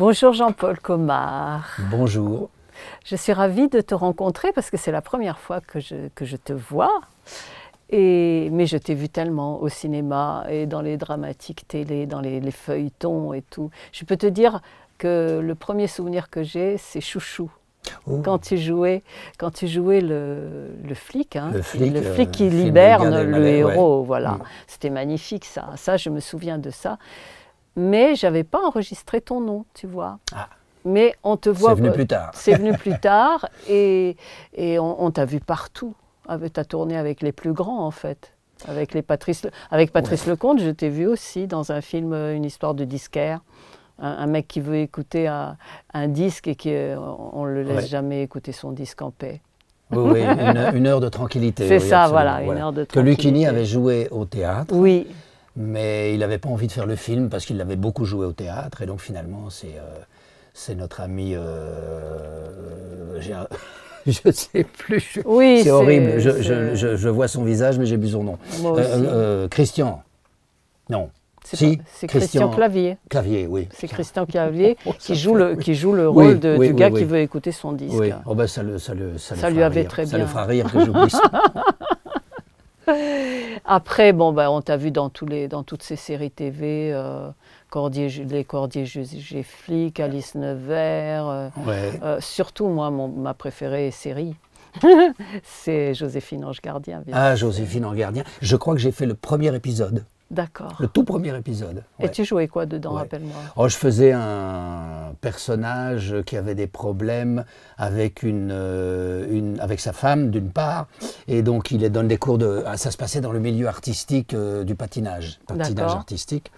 Bonjour Jean-Paul Comard. Bonjour. Je suis ravie de te rencontrer parce que c'est la première fois que je, je te vois. Et, mais je t'ai vu tellement au cinéma et dans les dramatiques télé, dans les, feuilletons et tout. Je peux te dire que le premier souvenir que j'ai, c'est Chouchou. Oh. Quand tu jouais, quand tu jouais le, flic, hein, le euh, flic, qui libère le, héros, voilà. Mm. C'était magnifique ça. Ça, je me souviens de ça mais j'avais pas enregistré ton nom, tu vois. Ah. Mais on te voit. C'est venu euh, plus tard. C'est venu plus tard et, et on, t'a vu partout. Tu as tourné avec les plus grands en fait. Avec, les Patrice, avec Patrice Lecomte, je t'ai vu aussi dans un film, euh, une histoire de disquaire. Un, mec qui veut écouter un, disque et qui, euh, on ne le laisse jamais écouter son disque en paix. Oui, oui une, heure de tranquillité. C'est ça, voilà, une heure de tranquillité. Que Lucini avait joué au théâtre. Oui mais il n'avait pas envie de faire le film parce qu'il l'avait beaucoup joué au théâtre, et donc finalement, c'est euh, notre ami. Euh, je sais plus. Oui, c'est horrible. Je, je, je, vois son visage, mais j'ai bu son nom. Euh, Christian. Non. C'est Christian, Clavier. Clavier, oui. C'est Christian Clavier oh, qui, joue le, qui joue le rôle du gars qui veut écouter son disque. Oh, ben, ça, le, ça, le, ça, ça lui avait très bien. Ça le fera rire que je puisse. Après, bon, ben, on t'a vu dans, tous les, dans toutes ces séries TV, euh, Cordier, les Cordiers flic, Alice Nevers. Euh, euh, surtout, moi, ma préférée série. c'est Joséphine Ange Gardien. Ah, Joséphine Ange Gardien. Je crois que j'ai fait le premier épisode. D'accord. Le tout premier épisode. Et tu jouais quoi dedans, rappelle-moi Oh, je faisais un personnage qui avait des problèmes avec une, euh, avec sa femme d'une part, et donc il donne des cours de. Ah, ça se passait dans le milieu artistique euh, du patinage, patinage artistique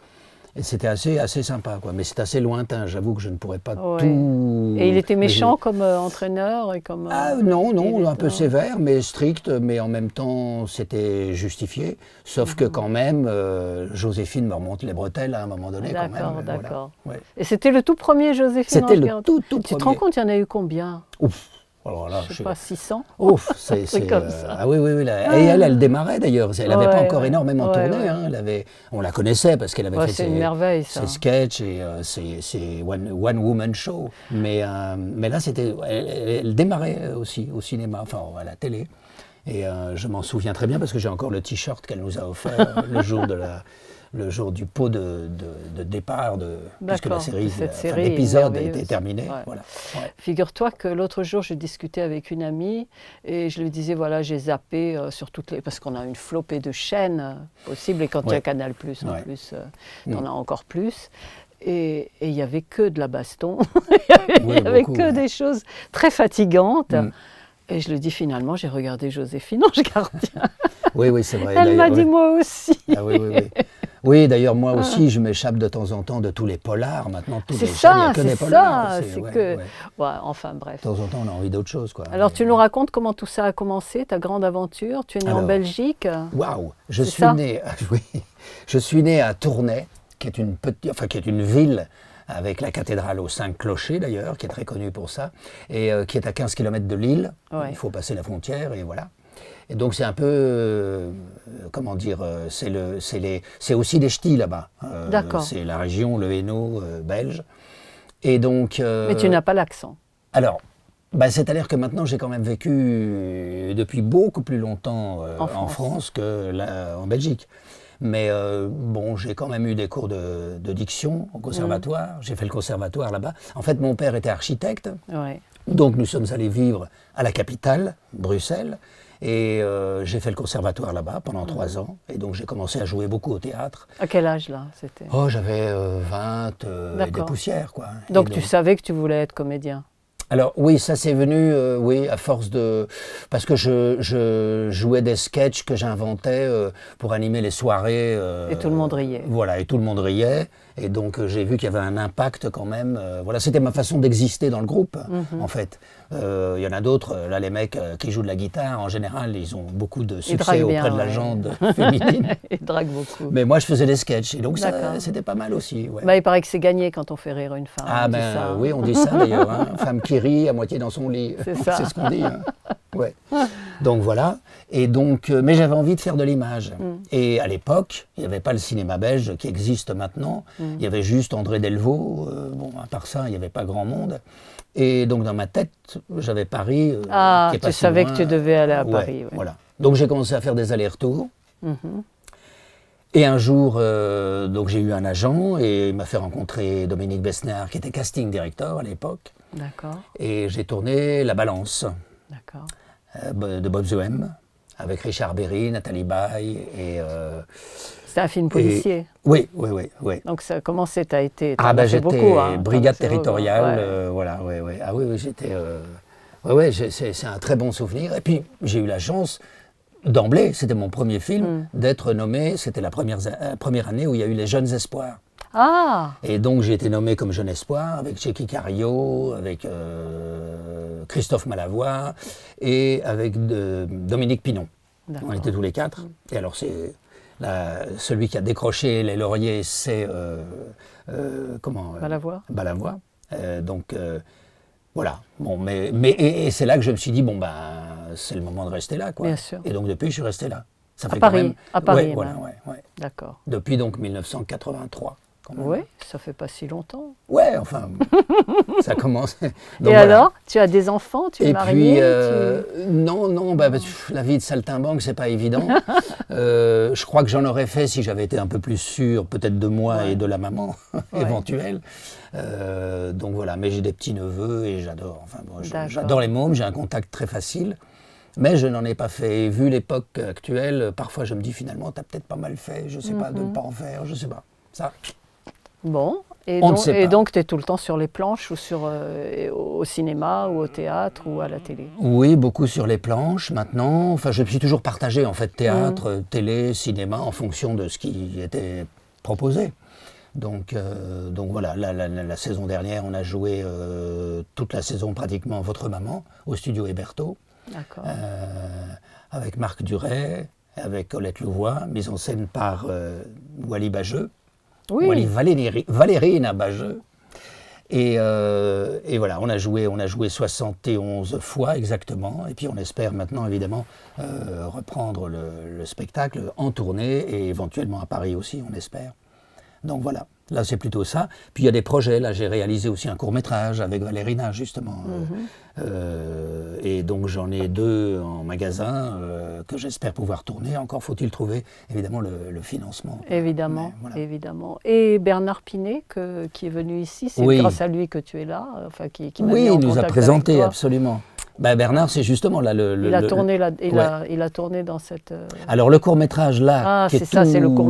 c'était assez, assez sympa, quoi. Mais c'est assez lointain. J'avoue que je ne pourrais pas tout. Et il était méchant comme euh, entraîneur et comme. Euh, ah, non, non, un peu sévère, mais strict, mais en même temps, c'était justifié. Sauf que mhm. quand même, euh, Joséphine me remonte les bretelles à un moment donné. même d'accord, d'accord. Et c'était le tout premier Joséphine. C'était le tout, tout premier. Tu te rends compte, il y en a eu combien alors là, je sais pas, 600 Ouf, c'est, comme ça. Euh, ah oui, oui, oui. Et ah. elle, elle démarrait d'ailleurs. Elle n'avait pas encore énormément tourné. Hein. Elle avait... On la connaissait parce qu'elle avait fait ses... Merveille, sketchs et euh, ses, one-woman show. Mais, euh, mais là, c'était... Elle, elle, démarrait aussi au cinéma, enfin à la télé. Et je m'en souviens très bien parce que j'ai encore le t-shirt qu'elle nous a offert le jour de la le jour du pot de, de départ, de, puisque la série, enfin, l'épisode terminé. Voilà. Figure-toi que l'autre jour, je discutais avec une amie et je lui disais voilà, j'ai zappé euh, sur toutes les. Parce qu'on a une flopée de chaînes euh, possibles et quand il as y a Canal, en plus, on en a encore plus et il n'y avait que de la baston, il n'y avait, que des choses très fatigantes. Mm. Et je le dis finalement, j'ai regardé Joséphine Ange Gardien. oui, oui, c'est vrai. Elle m'a dit moi aussi. Ah, oui, oui, oui. Oui, d'ailleurs, moi ah. aussi, je m'échappe de temps en temps de tous les polars. Maintenant, tous les ça, C'est que... enfin, bref. De temps en temps, on a envie d'autre chose. Quoi. Alors, tu nous racontes comment tout ça a commencé, ta grande aventure. Tu es né en Belgique. Waouh Je suis né... Je suis né à Tournai, qui est une, ville avec la cathédrale aux cinq clochers d'ailleurs, qui est très connue pour ça, et euh, qui est à 15 km de Lille. Il faut passer la frontière et voilà. Et donc c'est un peu, euh, comment dire, euh, c'est le, c'est aussi des ch'tis là-bas. Hein. Euh, D'accord. C'est la région, le Hainaut belge. Et donc. Mais tu n'as pas l'accent. Alors. Bah, cest à l'air que maintenant, j'ai quand même vécu depuis beaucoup plus longtemps en France, que en Belgique. Mais bon, j'ai quand même eu des cours de, diction au conservatoire. Mm. J'ai fait le conservatoire là-bas. En fait, mon père était architecte. Donc, nous sommes allés vivre à la capitale, Bruxelles. Et euh, j'ai fait le conservatoire là-bas pendant ah. trois ans. Et donc j'ai commencé à jouer beaucoup au théâtre. À quel âge là c'était Oh, j'avais 20 euh, euh, et des poussières quoi. Donc, tu savais que tu voulais être comédien alors oui, ça c'est venu, oui, à force de, parce que je, jouais des sketchs que j'inventais pour animer les soirées. et tout le monde riait. Voilà, et tout le monde riait. Et donc j'ai vu qu'il y avait un impact quand même. voilà, c'était ma façon d'exister dans le groupe, mhm. en fait. Euh, il y en a d'autres, là les mecs euh, qui jouent de la guitare, en général, ils ont beaucoup de succès auprès de la féminine. Ils draguent beaucoup. Mais moi je faisais des sketchs et donc c'était pas mal aussi. Ouais. Bah, il paraît que c'est gagné quand on fait rire une femme. Ah ben hein. oui, on dit ça d'ailleurs. Hein. femme qui rit à moitié dans son lit. C'est ce qu'on dit. Hein. Ouais. Donc voilà. Et donc, euh, mais j'avais envie de faire de l'image. Mm. Et à l'époque, il n'y avait pas le cinéma belge qui existe maintenant. Mm. Il y avait juste André Delvaux. bon, à part ça, il n'y avait pas grand monde. Et donc dans ma tête, j'avais Paris. Euh, ah, qui tu savais que tu devais aller à Paris. Voilà. Donc j'ai commencé à faire des allers-retours. Mhm. Et un jour, euh, donc j'ai eu un agent et il m'a fait rencontrer Dominique Besnard, qui était casting directeur à l'époque. D'accord. Et j'ai tourné La Balance. D'accord. Euh, de Bob Zoem avec Richard Berry, Nathalie Baye et c'était un film policier. oui, oui, oui, Donc ça, comment c'est a été Ah ben j'étais hein, brigade hein. territoriale, euh, voilà, oui, oui. Ah oui, oui j'étais. Oui, euh, oui, c'est un très bon souvenir. Et puis j'ai eu la chance d'emblée, c'était mon premier film, hmm. d'être nommé. C'était la première euh, première année où il y a eu les Jeunes Espoirs. Ah. Et donc j'ai été nommé comme jeune espoir avec Checky Cario, avec Christophe Malavoie et avec de, Dominique Pinon. On était tous les quatre. Hmm. Et alors c'est celui qui a décroché les lauriers, c'est euh, euh, comment euh, Balavoie. Balavoie. donc voilà. Bon, mais, mais et, c'est là que je me suis dit bon ben c'est le moment de rester là quoi. Bien sûr. Et donc depuis je suis resté là. Ça à fait Paris. Quand même... À Paris. D'accord. Depuis donc 1983. Oui, ça fait pas si longtemps. Ouais, enfin, ça commence. et alors, tu as des enfants, tu es et puis, euh, Non, non, bah, bah la vie de saltimbanque, c'est pas évident. Euh, je crois que j'en aurais fait si j'avais été un peu plus sûr, peut-être de moi et de la maman éventuelle. Euh, donc voilà, mais j'ai des petits-neveux et j'adore. Enfin, j'adore les mômes, j'ai un contact très facile. Mais je n'en ai pas fait. Et vu l'époque actuelle, parfois je me dis finalement, tu as peut-être pas mal fait, je sais pas, de ne mhm. pas en faire, je sais pas. Ça, Bon, et donc, tu es tout le temps sur les planches ou sur, euh, au cinéma ou au théâtre ou à la télé Oui, beaucoup sur les planches maintenant. Enfin, je me suis toujours partagé en fait théâtre, mhm. télé, cinéma en fonction de ce qui était proposé. Donc, euh, donc voilà, la, saison dernière, on a joué euh, toute la saison pratiquement Votre Maman au studio Héberto. avec Marc Duret, avec Colette Louvois, mise en scène par Wally Bageux. Oui. Valérie, euh, Et, voilà, on a joué, on a joué 71 fois exactement, et puis on espère maintenant évidemment euh, reprendre le, spectacle en tournée et éventuellement à Paris aussi, on espère. Donc voilà, là c'est plutôt ça. Puis il y a des projets, là j'ai réalisé aussi un court métrage avec Valérina justement, euh, mhm. Euh, et donc j'en ai deux en magasin euh, que j'espère pouvoir tourner. Encore faut-il trouver évidemment le, financement. Évidemment, évidemment. Et Bernard Pinet, qui est venu ici, c'est grâce à lui que tu es là, qui, oui, il nous a présenté absolument. Ben, Bernard, c'est justement là le. il, a tourné il, tourné dans cette. Euh, Alors le court métrage là, ah, qui est, tout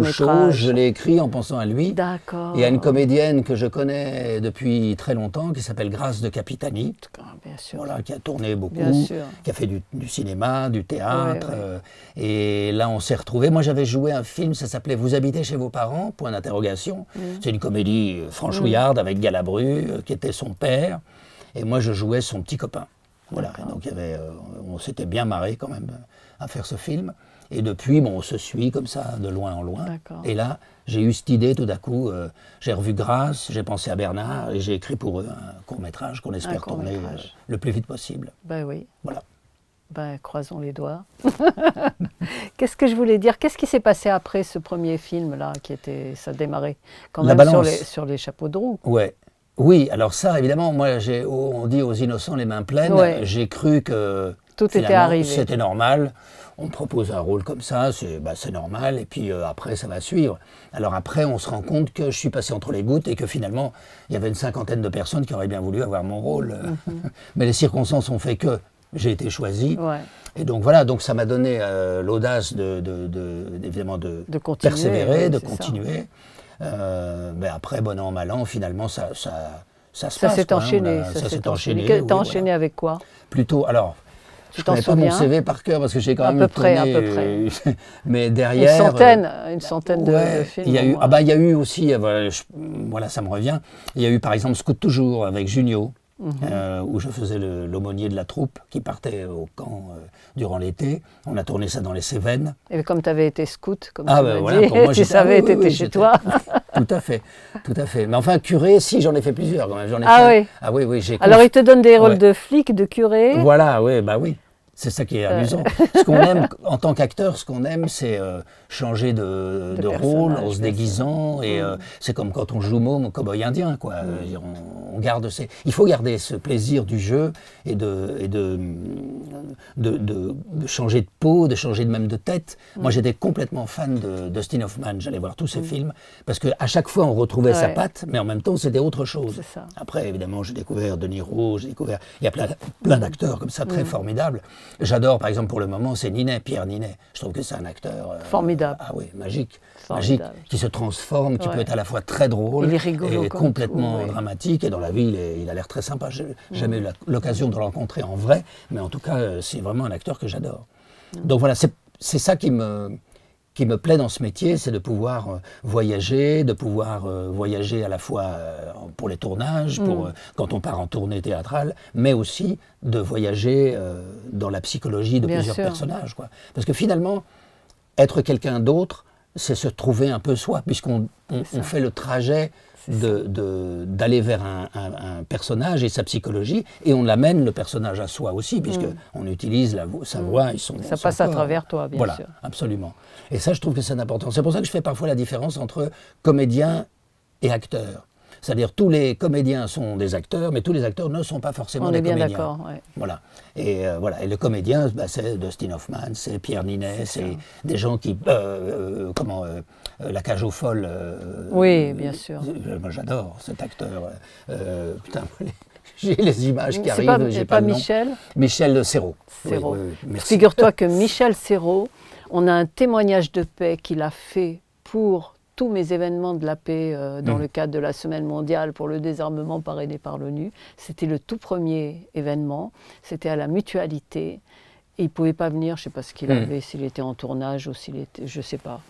le je l'ai écrit en pensant à lui. D'accord. Il y a une comédienne que je connais depuis très longtemps qui s'appelle Grâce de Capitani. bien sûr. qui a tourné beaucoup, qui a fait du, cinéma, du théâtre. Euh, et là, on s'est retrouvé Moi, j'avais joué un film, ça s'appelait Vous habitez chez vos parents Point d'interrogation. Mm. C'est une comédie euh, franchouillarde mm. avec Galabru, qui était son père. Et moi, je jouais son petit copain. Voilà. donc euh, on s'était bien marré quand même à faire ce film. Et depuis, bon, on se suit comme ça, de loin en loin. Et là, j'ai eu cette idée tout d'un coup. Euh, j'ai revu Grâce, j'ai pensé à Bernard et j'ai écrit pour eux un court métrage qu'on espère tourner euh, le plus vite possible. Ben oui. Voilà. Ben, croisons les doigts. Qu'est-ce que je voulais dire Qu'est-ce qui s'est passé après ce premier film-là, qui était, ça démarré quand même sur les, chapeaux de roue Ouais. Oui, alors ça, évidemment, moi, oh, on dit aux innocents les mains pleines. J'ai cru que tout était C'était normal. On propose un rôle comme ça, c'est bah, normal. Et puis euh, après, ça va suivre. Alors après, on se rend compte que je suis passé entre les gouttes et que finalement, il y avait une cinquantaine de personnes qui auraient bien voulu avoir mon rôle. Mhm. Mais les circonstances ont fait que j'ai été choisi. Et donc voilà, donc ça m'a donné euh, l'audace de, évidemment de, persévérer, de continuer. Euh, mais après, bon an, mal an, finalement, ça, ça, ça se ça hein, S'est enchaîné, ça, s'est enchaîné. T'as enchaîné avec quoi Plutôt, alors, je t'en pas mon CV par cœur parce que j'ai quand à même peu près, à peu près. Euh, mais derrière une euh, centaine, une centaine de films. Il y a eu, ah bah, il y a eu aussi, voilà, ça me revient. Il y a eu par exemple Scoot toujours avec Junio. Mhm. Euh, où je faisais l'aumônier de la troupe qui partait au camp euh, durant l'été. On a tourné ça dans les Cévennes. Et comme tu avais été scout, comme ah, tu ben tu savais, que ah chez toi. tout à fait, tout à fait. Mais enfin, curé, si, j'en ai fait plusieurs quand même. ah, Oui. ah oui, oui. Alors, il te donne des rôles de flic, de curé. Voilà, oui, bah oui. C'est ça qui est euh, amusant. ce qu'on aime en tant qu'acteur, ce qu'on aime, c'est euh, changer de, rôle en se déguisant. Et euh, mm. c'est comme quand on joue môme, cowboy indien, quoi. Mm. On, garde Il faut garder ce plaisir du jeu et de, de, de, changer de peau, de changer de même de tête. Moi, mm. j'étais complètement fan de Dustin Hoffman. J'allais voir tous ses films parce qu'à chaque fois, on retrouvait sa patte, mais en même temps, c'était autre chose. Après, évidemment, j'ai découvert De Niro, j'ai découvert. Il y a plein, plein d'acteurs comme ça, très formidables. J'adore, par exemple, pour le moment, c'est Ninet, Pierre Ninet. Je trouve que c'est un acteur. Euh, Formidable. Ah oui, magique. Magique, qui se transforme, qui peut être à la fois très drôle. est Et complètement dramatique. Et dans la vie, il, il a l'air très sympa. J'ai mm. jamais eu l'occasion de le rencontrer en vrai, mais en tout cas, euh, c'est vraiment un acteur que j'adore. Mm. Donc voilà, c'est ça qui me qui me plaît dans ce métier, c'est de pouvoir euh, voyager, de pouvoir euh, voyager à la fois euh, pour les tournages, pour mm. quand on part en tournée théâtrale, mais aussi de voyager dans la psychologie de plusieurs personnages. Parce que finalement, être quelqu'un d'autre, c'est se trouver un peu soi, puisqu'on fait le trajet d'aller vers un, personnage et sa psychologie, et on l'amène le personnage à soi aussi, puisque mm. on utilise sa mm. voix, ils sont Ça passe à travers toi, bien voilà, sûr. absolument. Et ça, je trouve que c'est important. C'est pour ça que je fais parfois la différence entre comédien et acteur. C'est-à-dire tous les comédiens sont des acteurs, mais tous les acteurs ne sont pas forcément des comédiens. On est bien d'accord. Voilà. Et euh, voilà. Et le comédien, bah, c'est Dustin Hoffman, c'est Pierre Ninet, c'est des gens qui, euh, euh, comment, la cage aux folles. oui, bien sûr. moi, j'adore cet acteur. putain. J'ai les images qui arrivent. C'est pas, Michel. Nom. Michel Serrault. Oui, Figure-toi que Michel Serrault, on a un témoignage de paix qu'il a fait pour tous mes événements de la paix euh, dans mmh. le cadre de la Semaine mondiale pour le désarmement parrainé par l'ONU. C'était le tout premier événement. C'était à la mutualité. il pouvait pas venir, je sais pas ce qu'il mmh. avait, s'il était en tournage ou s'il était, je ne sais pas.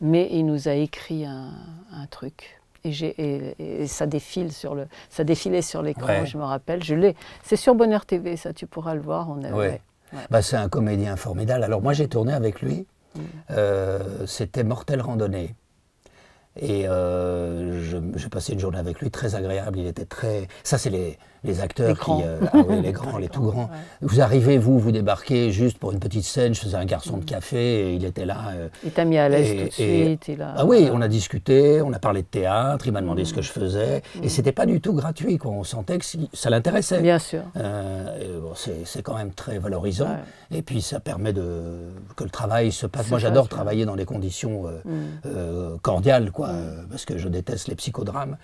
Mais il nous a écrit un, truc. Et, ça défile sur le, ça défilait sur l'écran, je me rappelle. Je l'ai. C'est sur Bonheur TV, ça, tu pourras le voir. Bah, c'est un comédien formidable. Alors moi, j'ai tourné avec lui. Mmh. Euh, c'était Mortel Randonnée. Et euh, j'ai passé une journée avec lui très agréable. Il était très. Ça, c'est les, les acteurs qui, euh, ah les grands, les tout grands. Vous arrivez, vous, vous débarquez juste pour une petite scène. Je faisais un garçon de mm. café, et il était là. Euh, il t'a mis à l'aise tout de suite. Ah oui, on a discuté, on a parlé de théâtre, il m'a demandé ce mm. que je faisais. Et mm. c'était pas du tout gratuit, On sentait que ça l'intéressait. Bien sûr. Euh, c'est quand même très valorisant. Et puis ça permet de, que le travail se passe. Moi, j'adore travailler dans des conditions cordiales, quoi, parce que je déteste les psychodrames.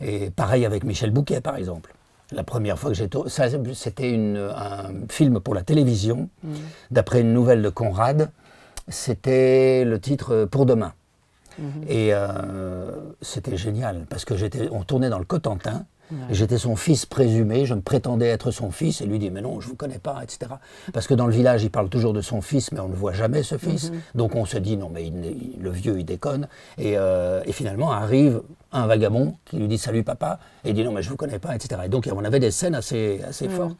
Et pareil avec Michel Bouquet, par exemple. La première fois que j'ai tourné, c'était un film pour la télévision, mm. d'après une nouvelle de Conrad. C'était le titre euh, Pour demain. Mm-hmm. Et euh, c'était génial, parce que j'étais, on tournait dans le Cotentin, J'étais son fils présumé, je me prétendais être son fils, et lui dit, mais non, je ne vous connais pas, etc. Parce que dans le village, il parle toujours de son fils, mais on ne voit jamais ce fils. Mhm. Donc on se dit, non, mais le vieux, il déconne. Euh, et, finalement, arrive un vagabond qui lui dit, salut papa, et il dit, non, mais je ne vous connais pas, etc. Et donc on avait des scènes assez, assez fortes.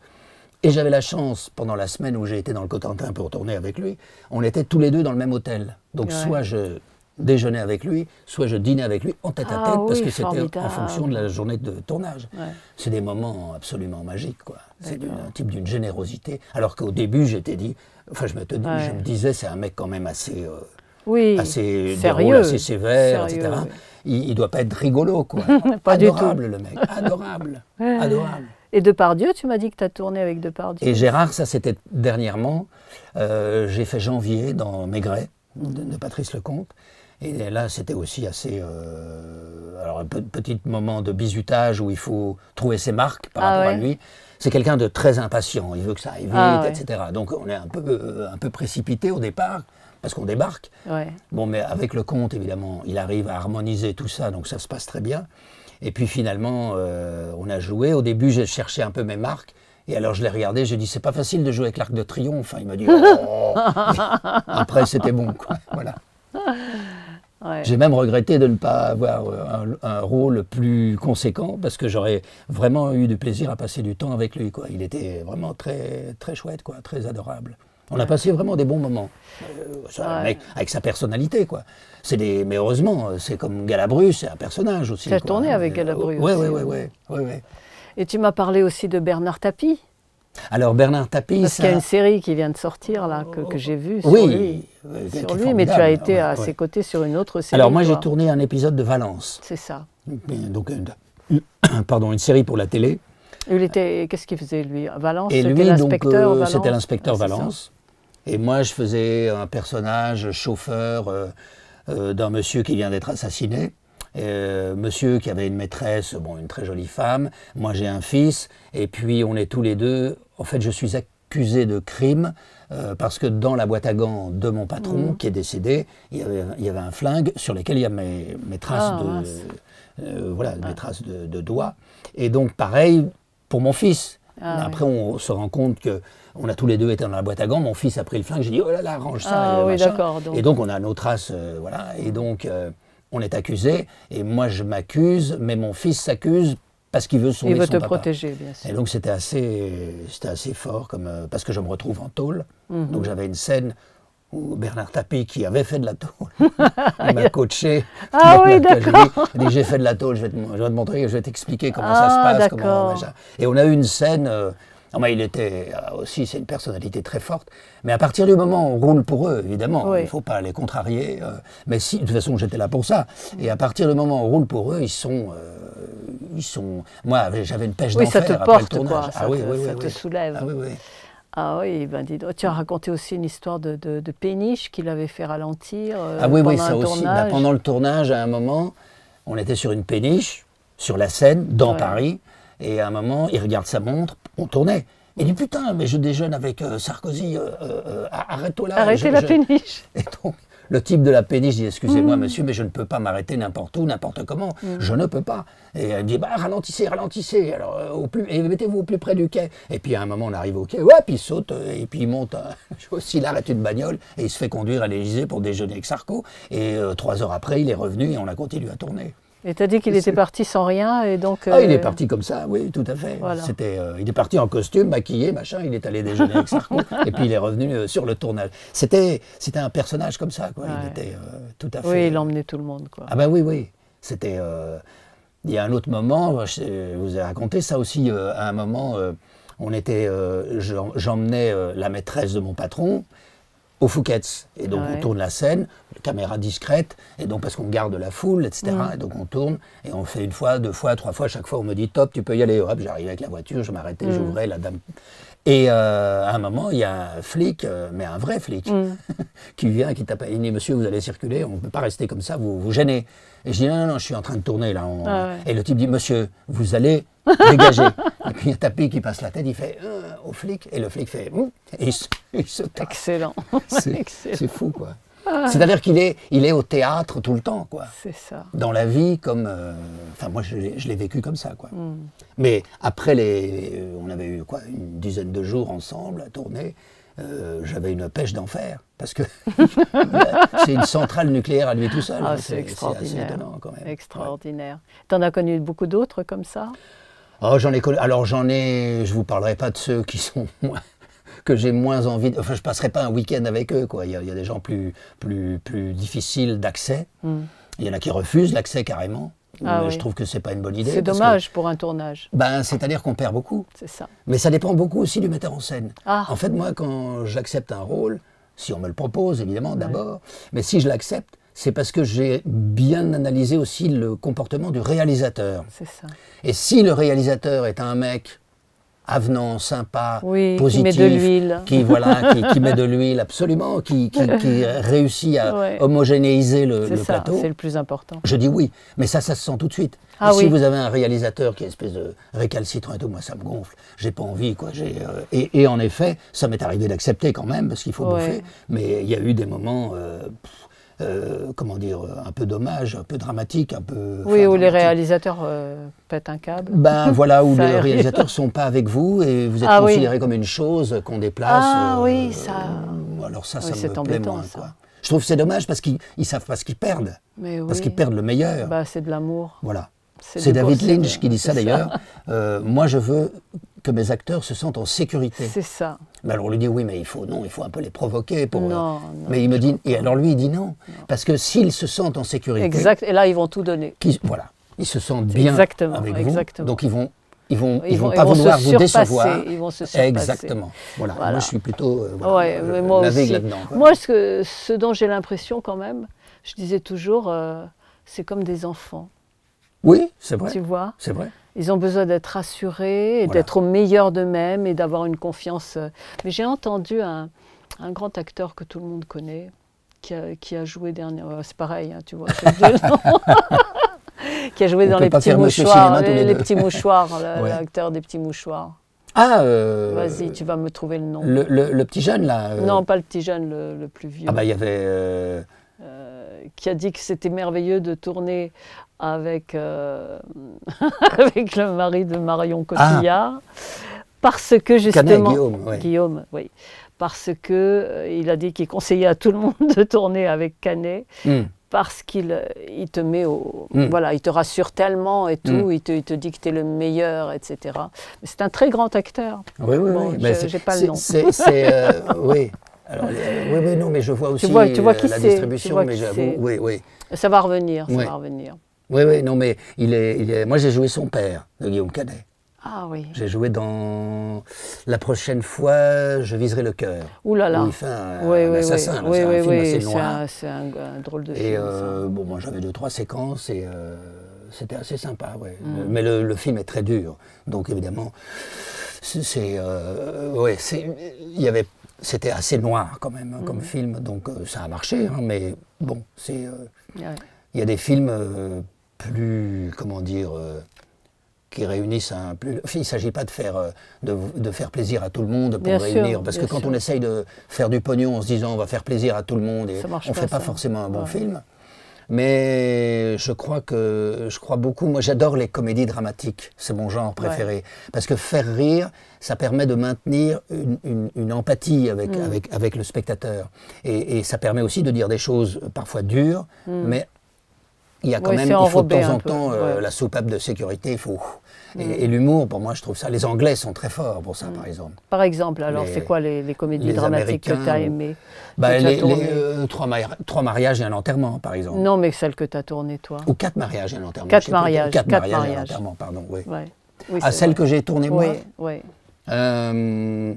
Et j'avais la chance, pendant la semaine où j'ai été dans le Cotentin pour tourner avec lui, on était tous les deux dans le même hôtel. Donc soit je déjeuner avec lui, soit je dînais avec lui en tête à ah tête, parce que c'était en fonction de la journée de tournage. C'est des moments absolument magiques, quoi. C'est un type d'une générosité. Alors qu'au début, j'étais dit, enfin, je me, je me disais, c'est un mec quand même assez. Euh, oui, assez sérieux, assez sévère, etc. Il, ne doit pas être rigolo, quoi. adorable, le mec. Adorable. adorable. Et Depardieu, tu m'as dit que tu as tourné avec Depardieu. Et Gérard, ça c'était dernièrement. Euh, j'ai fait Janvier dans Maigret, de, de Patrice Lecomte. Et là, c'était aussi assez. Euh, alors, un petit moment de bizutage où il faut trouver ses marques par ah rapport à lui. C'est quelqu'un de très impatient. Il veut que ça aille vite, ah etc. Donc, on est un peu, euh, un peu précipité au départ parce qu'on débarque. Bon, mais avec le compte, évidemment, il arrive à harmoniser tout ça, donc ça se passe très bien. Et puis finalement, euh, on a joué. Au début, j'ai cherché un peu mes marques. Et alors je l'ai regardé, j'ai dit c'est pas facile de jouer avec l'arc de triomphe. Il m'a dit oh. après c'était bon quoi. Voilà. J'ai même regretté de ne pas avoir euh, un, rôle plus conséquent parce que j'aurais vraiment eu du plaisir à passer du temps avec lui. Quoi. Il était vraiment très, très chouette, quoi, très adorable. On a passé vraiment des bons moments. Euh, avec sa personnalité, mais heureusement, c'est comme Galabru, c'est un personnage aussi. Tu as tourné avec euh, Galabru. Oui, oui, oui. Et tu m'as parlé aussi de Bernard Tapie. Alors Bernard Tapie, parce qu'il y a une série qui vient de sortir là que, j'ai vue sur oui, lui, sur lui mais tu as été à ses côtés sur une autre série. Alors moi j'ai tourné un épisode de Valence. C'est ça. Donc euh, pardon une série pour la télé. Il était qu'est-ce qu'il faisait lui Valence. Et lui l'inspecteur euh, C'était l'inspecteur ah, Valence. Et moi je faisais un personnage chauffeur euh, d'un monsieur qui vient d'être assassiné. Euh, monsieur qui avait une maîtresse, bon, une très jolie femme, moi j'ai un fils, et puis on est tous les deux, en fait je suis accusé de crime, euh, parce que dans la boîte à gants de mon patron, mhm. qui est décédé, il y, avait, un flingue sur lequel il y a mes, oh, euh, traces de... voilà, traces de, doigts. Et donc pareil pour mon fils. Ah Après, on se rend compte que on a tous les deux été dans la boîte à gants. Mon fils a pris le flingue. J'ai dit oh là là, range ça. Ah et, donc... on a nos traces, voilà. Et donc on est accusé, et moi je m'accuse, mais mon fils s'accuse parce qu'il veut veut te protéger, Et donc c'était assez, c'était assez fort, comme, euh, parce que je me retrouve en tôle. Mhm. Donc j'avais une scène où Bernard Tapie, qui avait fait de la tôle, m'a coaché. Ah oui, d'accord. j'ai fait de la tôle, je vais te, montrer, je vais t'expliquer comment ça se ah, passe. et on a eu une scène... Euh, non, ah, mais il était euh, aussi, c'est une personnalité très forte. Mais à partir du moment où on roule pour eux, évidemment, il ne faut pas les contrarier. Euh, mais si, de toute façon, j'étais là pour ça. Et à partir du moment où on roule pour eux, ils sont, euh, ils sont. Moi, j'avais une pêche oui, d'enfer ça te porte, le tournage. ça te, soulève. Ah oui, ah ben, Tu as raconté aussi une histoire de, de, péniche qui l'avait fait ralentir. ah oui, pendant oui, ça aussi. Ben, pendant le tournage, à un moment, on était sur une péniche, sur la Seine, dans Paris. Et à un moment, il regarde sa montre, on tournait. Il dit mm. putain, mais je déjeune avec euh, Sarkozy, euh, euh, arrête-toi là. Arrêtez la péniche. Et donc, le type de la péniche dit excusez-moi mm. monsieur, mais je ne peux pas m'arrêter n'importe où, n'importe comment. Mm. Je ne peux pas. Et elle dit bah, ralentissez, ralentissez. Alors au plus, et mettez-vous au plus près du quai. Et puis à un moment, on arrive au quai. Ouais, puis il saute et puis il monte. Hein. il arrête une bagnole et il se fait conduire à l'Elysée pour déjeuner avec Sarko. Et trois heures après, il est revenu et on a continué à tourner. Et t'as dit qu'il était parti sans rien et donc. Ah, il euh, est parti comme ça, oui, tout à fait. C'était, euh, il est parti en costume, maquillé, machin. Il est allé déjeuner avec Sarko et puis il est revenu euh, sur le tournage. C'était, c'était un personnage comme ça, quoi. Il était tout à fait. Oui, il emmenait tout le monde, quoi. Ah ben oui, oui. C'était. Il y a un autre moment, je vous ai raconté ça aussi. à un moment, on était, j'emmenais la maîtresse de mon patron au Et donc on tourne la scène, caméra discrète, et donc parce qu'on garde la foule, etc. Mm. Et donc on tourne, et on fait une fois, deux fois, trois fois, chaque fois on me dit top, tu peux y aller. Hop, j'arrivais avec la voiture, je m'arrêtais, mm. j'ouvrais, la dame et euh, à un moment, il y a un flic, euh, mais un vrai flic, mm. qui vient, qui tape, il dit Monsieur, vous allez circuler, on ne peut pas rester comme ça, vous vous gênez. Et je dis Non, non, non, je suis en train de tourner là. Ah et le type dit Monsieur, vous allez dégager. et puis il y a Tapi qui passe la tête, il fait euh, au flic, et le flic fait et il il se tape. Excellent. C'est fou, quoi. C'est-à-dire qu'il est, il est au théâtre tout le temps, quoi. C'est ça. Dans la vie, comme. Euh, enfin, moi, je l'ai vécu comme ça, quoi. Mm. Mais après, les, euh, on avait eu, quoi, une dizaine de jours ensemble à tourner. Euh, j'avais une pêche d'enfer, parce que c'est une centrale nucléaire à lui tout seul. Ah, hein, c'est extraordinaire. Assez étonnant, quand même. Extraordinaire. Tu T'en as connu beaucoup d'autres comme ça oh, j'en ai connu. Alors, j'en ai. Je vous parlerai pas de ceux qui sont que j'ai moins envie. De... Enfin, je passerai pas un week-end avec eux. Quoi. Il, y a, des gens plus, plus, plus difficiles d'accès. Hmm. Il y en a qui refusent l'accès carrément. Ah je trouve que c'est pas une bonne idée. C'est dommage pour un tournage. Ben, c'est-à-dire qu'on perd beaucoup. C'est ça. Mais ça dépend beaucoup aussi du metteur en scène. Ah. En fait, moi, quand j'accepte un rôle, si on me le propose, évidemment, d'abord, mais si je l'accepte, c'est parce que j'ai bien analysé aussi le comportement du réalisateur. C'est ça. Et si le réalisateur est un mec avenant, sympa, positif, qui met de l'huile, qui, voilà, qui, met de l'huile absolument, qui, réussit à homogénéiser le, plateau. C'est le plus important. Je dis oui, mais ça, ça se sent tout de suite. Ah si vous avez un réalisateur qui est une espèce de récalcitrant et tout, moi ça me gonfle, j'ai pas envie quoi. Euh, et, en effet, ça m'est arrivé d'accepter quand même parce qu'il faut bouffer, mais il y a eu des moments. Euh, euh, comment dire, euh, un peu dommage, un peu dramatique, un peu. Oui, où les réalisateurs euh, pètent un câble. Ben voilà, où les réalisateurs sont pas avec vous et vous êtes ah considérés considéré comme une chose qu'on déplace. Ah oui, ça. alors ça, ça me plaît moins, Je trouve que c'est dommage parce qu'ils savent pas ce qu'ils perdent. Parce qu'ils perdent le meilleur. Bah, c'est de l'amour. Voilà. C'est David Lynch qui dit ça d'ailleurs. moi, je veux que mes acteurs se sentent en sécurité. C'est ça. Mais alors on lui dit oui, mais il faut non, il faut un peu les provoquer pour. Non. Euh, non mais il me dit et alors lui il dit non, parce que s'ils se sentent en sécurité. Exact. Et là ils vont tout donner. Qui voilà, ils se sentent bien exactement, avec vous, exactement. donc ils vont ils vont, ils vont, pas vouloir vous décevoir. Ils vont se surpasser. Exactement. Voilà. Moi, je suis plutôt euh, ouais, euh, mais moi aussi. Moi, ce, dont j'ai l'impression quand même, je disais toujours, c'est comme des enfants. Oui, c'est vrai. Tu vois C'est vrai. Ils ont besoin d'être rassurés d'être au meilleur d'eux-mêmes et d'avoir une confiance. Euh. Mais j'ai entendu un, grand acteur que tout le monde connaît, qui a, joué dernièrement. C'est pareil, tu vois. qui a joué dans les petits, mouchoirs, les, les petits mouchoirs, l'acteur des petits mouchoirs. Ah, euh, vas-y, tu vas me trouver le nom. Le, petit jeune là. Euh. Non, pas le petit jeune, le, plus vieux. Ah bah il y avait. qui a dit que c'était merveilleux de tourner avec, euh, avec le mari de Marion Cotillard. Ah. Parce que justement. Guillaume, Guillaume, oui. Parce que euh, il a dit qu'il conseillait à tout le monde de tourner avec Canet. Hmm. Parce qu'il euh, il te met au. Hmm. Voilà, il te rassure tellement et tout, hmm. il, te, il, te, dit que tu es le meilleur, etc. c'est un très grand acteur. Oui, oui, oui oui. Je pas le nom. C'est. oui. oui, oui, non, mais je vois aussi la distribution, mais j'avoue, oui, oui. Ça va revenir, ça va revenir. Oui, oui, non, mais il est, moi j'ai joué son père, de Guillaume Canet. Ah oui. J'ai joué dans La prochaine fois, je viserai le cœur. Ouh là là. oui, oui, Oui, c'est un C'est un, drôle de film. Euh, bon, moi j'avais deux trois séquences et euh, c'était assez sympa, oui. Mm. Euh, mais le, film est très dur, donc évidemment, c'est, euh, il y avait, c'était assez noir quand même hein, comme mm. film, donc ça a marché, hein, mais bon, c'est, il y a des films plus, comment dire, euh, qui réunissent un plus. il ne s'agit pas de faire, euh, de, faire plaisir à tout le monde pour réunir. parce que quand on essaye de faire du pognon en se disant on va faire plaisir à tout le monde, on ne fait pas forcément un bon film. Mais je crois que je crois beaucoup. Moi, j'adore les comédies dramatiques. C'est mon genre préféré parce que faire rire, ça permet de maintenir une, empathie avec, mm. avec, avec le spectateur et, ça permet aussi de dire des choses parfois dures, mm. mais il y a quand même, il faut de temps en temps euh, la soupape de sécurité, il faut. Mm. Et, l'humour, pour moi, je trouve ça. Les Anglais sont très forts pour ça, mm. par exemple. Par exemple, alors, c'est quoi les, les comédies dramatiques que tu as aimées bah, les, euh, trois, mariages et un enterrement, par exemple. Non, mais celle que tu as tournées, toi. Ou quatre mariages et un enterrement. Quatre mariages. Quatre, mariages, et un enterrement, pardon, oui. Ouais. que j'ai tournées, moi Oui, oui. Euh,